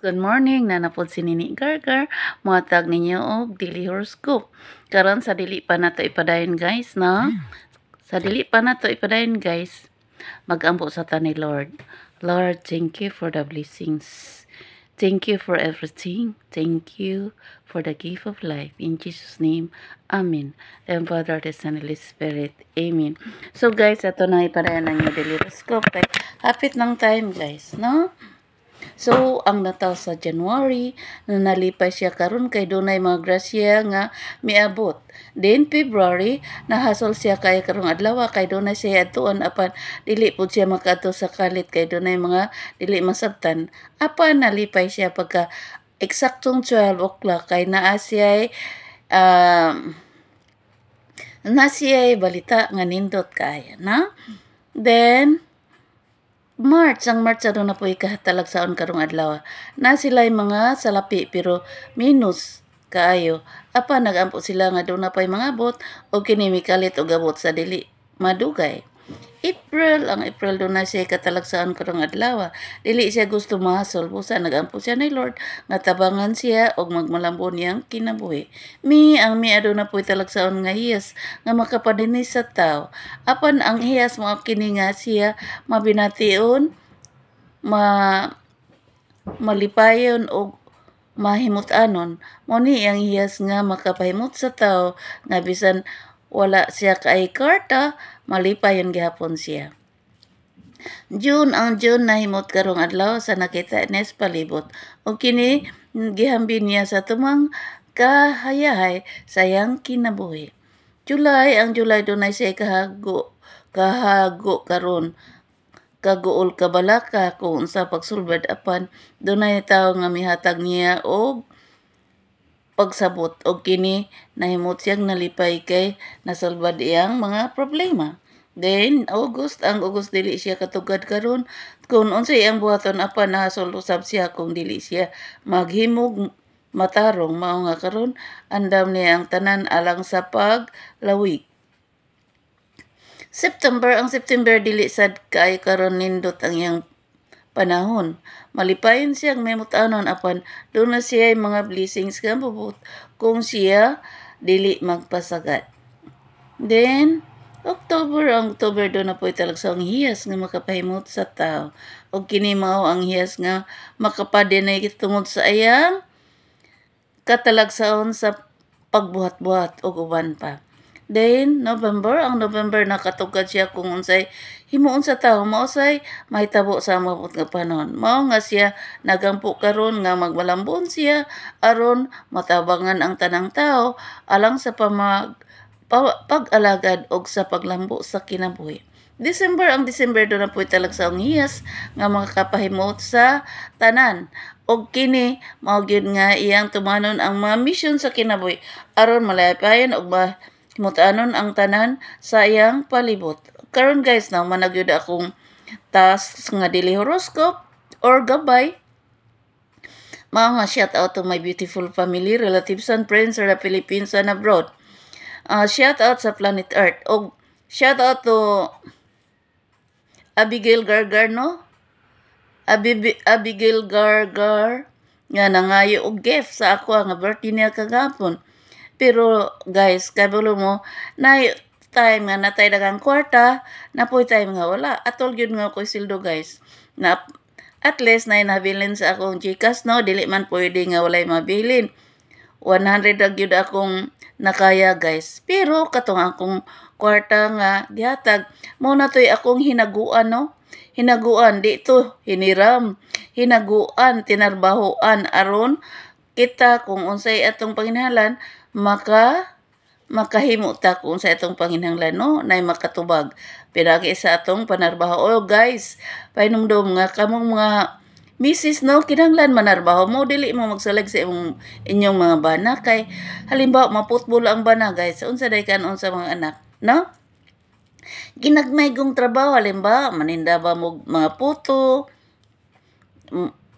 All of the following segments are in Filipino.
Good morning, nanapod si Nini Gargar. Muhatag ninyo og Daily Horoscope. Karon sa dili pa nato ipadayon guys, no? Hmm. Sa dili pa nato ipadayon guys, magambo sa ta Lord. Lord, thank you for the blessings. Thank you for everything. Thank you for the gift of life. In Jesus' name, Amen. And Father, the Son, Holy Spirit. Amen. So guys, ato na ipadayon ang daily horoscope. Hapit ng time guys, no? So, ang Natal sa January, nanalipay siya karon kay dunay mga grasya nga miabot. Then February, nahasol siya kay karong adlaw kay dunay siya atuon apan dili pud siya makato sa kalit kay dunay mga dili masabtan. Apan nalipay siya pagka eksaktong 12 o'clock kay naa siya um, na siya balita nga nindot kaya na. Then, March, ang March aron na po ikahatalagsaon karong adlaw. Na sila'y mga salapi pero minus kaayo. Apa nagampo sila nga doon na pa'y mga bot o kinimikalit o gabot sa dili. Madugay. April, ang April doon na siya katalagsaan karong adlaw. Ah. Dili siya gusto mahasol, sa nagampo siya ni Lord, nga tabangan siya og magmalambon niyang kinabuhi. Mi ang mi aduna ah, po'y talagsaon nga hiyas, nga makapadinis sa tao. Apan ang hiyas mga kininga siya mabinatiun, ma malipayon og mahimutanon mo ni ang hiyas nga makapahimut sa tao nga bisan wala siya kay karta, malipayon gihapon siya. June ang June nahimot karong adlaw sa nakita nes palibot. O kini gihambin niya sa tumang kahayahay sayang kinabuhi. July ang July dunay siya kahago kahago karon kaguol kabalaka kung sa pagsulbad apan dunay tawo nga mihatag niya og pagsabot og kini nahimot siyang nalipay kay nasalbad iyang mga problema. Then, August, ang August dili siya katugad karon kun unsay iyang buhaton apan nahasol usab siya kung dili siya maghimog matarong mao nga karon andam niya ang tanan alang sa paglawig. September ang September dili sad kay karon nindot ang iyang panahon. Malipayon siyang memutanon apan duna siya mga blessings kang bubut kung siya dili magpasagat. Then, October ang October do na po italagsa ang hiyas nga makapahimot sa tao. O kinimaw ang hiyas nga makapadenay tungod sa ayang katalagsaon sa pagbuhat-buhat o uban pa. Then, November, ang November nakatugad siya kung unsay Himuon sa tao, mausay, mahitabo sa mabot nga panon. Mao nga siya, nagampo karon nga magmalambon siya, aron matabangan ang tanang tao, alang sa pamag, pag-alagad og sa paglambo sa kinabuhi. December ang December do na po talag sa hiyas nga makakapahimot sa tanan. O kini, mao gyud nga iyang tumanon ang mga misyon sa kinabuhi aron malayapayan og mahimutanon ang tanan sa iyang palibot karon guys na managyod akong task nga daily horoscope or gabay Mama, shout out to my beautiful family, relatives and friends sa Philippines and abroad. Uh, shout out sa Planet Earth. O shout out to Abigail Gargarno. Abib Abigail Gargar nga nangayo og gift sa ako nga birthday niya kagapon. Pero guys, kabalo mo na time nga natay dagang kwarta, napoy time nga wala. Atol yun nga ko sildo guys. Na, at least na inabilin sa akong Gcash no, dili man pwede nga wala mabilin. 100 dag yun akong nakaya guys. Pero katong akong kwarta nga gihatag, mo na to'y akong hinaguan no. Hinaguan, dito, hiniram. Hinaguan, tinarbahoan, aron kita kung unsay atong panginahalan, maka makahimo ta kun sa itong panginhanglano na makatubag pinagi sa atong panarbaho oh guys painumdom nga kamong mga misis no kinanglan manarbaho mo dili mo magsalig sa imong inyong mga bana kay halimbawa maputbol ang bana guys unsa day kan unsa mga anak no Ginagmaygong trabaho halimbawa maninda ba mo mga puto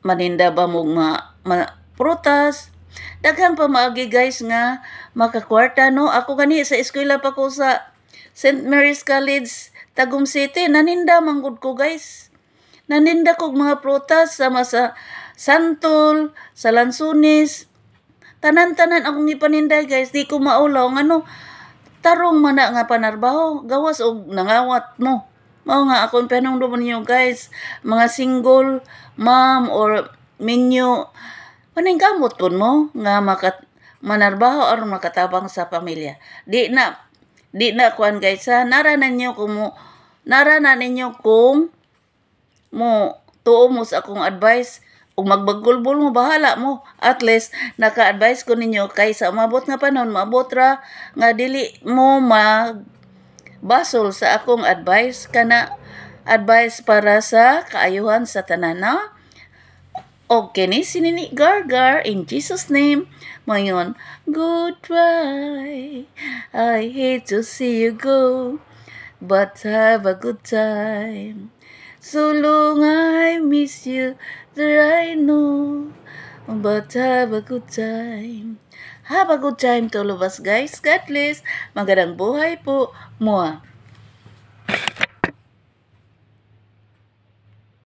maninda ba mo mga, mga prutas Daghang pa maagi guys nga makakwarta no. Ako kani sa eskwela pa ko sa St. Mary's College, Tagum City. Naninda manggod ko guys. Naninda kog mga prutas sama sa Santol, sa Lansunis. Tanan-tanan akong ipaninday guys. Di ko maulaw ano Tarong mana nga panarbaho. Gawas og nangawat mo. No? Mao nga akong penong duman niyo guys. Mga single mom or menyo Paningkamot kun mo nga makat manarbaho aron makatabang sa pamilya. Di na di na kuan guys ha. Naranan niyo ko mo naranan niyo kung mo tuo mo sa akong advice kung magbagulbol mo, bahala mo. At least, naka-advise ko ninyo kaysa umabot nga pa maabot ra, nga dili mo mag basol sa akong advice kana advice para sa kaayuhan sa tanan na o kini ni gargar in Jesus name mo yun goodbye I hate to see you go but have a good time so long I miss you that I know but have a good time have a good time to all of us guys God bless magandang buhay po mua